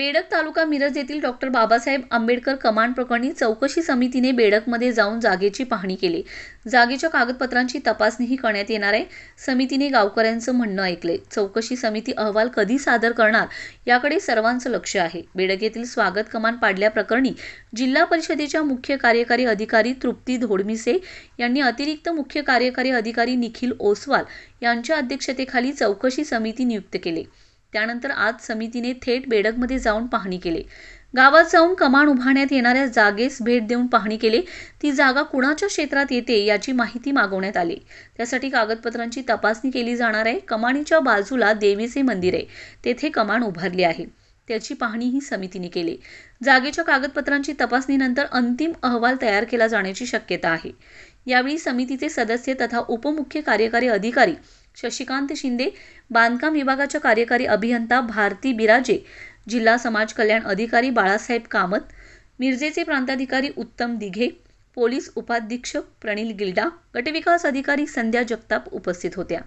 बेडक तालुका मिरज येथील doctor Babasaheb Ambedkar command प्रकरणी चौकशी समितीने बेडकमध्ये जाऊन जागेची पाहणी केली जागेच्या कागदपत्रांची तपासणीही करण्यात येणार आहे समितीने गावकऱ्यांचं म्हणणं ऐकले चौकशी समिती अहवाल कधी सादर करणार याकडे सर्वांचं लक्ष आहे बेडक येथील स्वागत कमान पाडल्याप्रकरणी जिल्हा परिषदेच्या मुख्य कार्यकारी अधिकारी तृप्ती धोडमिसे यांनी अतिरिक्त मुख्य कार्यकारी अधिकारी निखिल ओसवाल यांच्या अध्यक्षतेखाली चौकशी समिती नियुक्त केली त्यानंतर आज समितीने थेट बेडकमध्ये जाऊन पाहणी केली गावात जाऊन कमान उभारण्यात येणाऱ्या जागेस भेट देऊन पाहणी केली ती जागा कुणाच्या क्षेत्रात येते याची माहिती मागवण्यात आली त्यासाठी कागदपत्रांची तपासणी केली जाणार आहे कमाणीच्या बाजूला देवीचे मंदिर आहे तेथे कमान उभारली आहे त्याची पाहणी ही समितीने केली जागेच्या कागदपत्रांची तपासणीनंतर अंतिम अहवाल तयार केला जाण्याची शक्यता आहे यावेळी समितीचे सदस्य तथा उपमुख्य कार्यकारी अधिकारी शशिकांत शिंदे बांधकाम विभागाच्या कार्यकारी अभियंता भारती बिराजे जिल्हा समाज कल्याण अधिकारी बाळासाहेब कामत मिरजेचे प्रांताधिकारी उत्तम दिघे पोलीस उपाधीक्षक प्रणिल गिल्डा गटविकास अधिकारी संध्या जगताप उपस्थित होत्या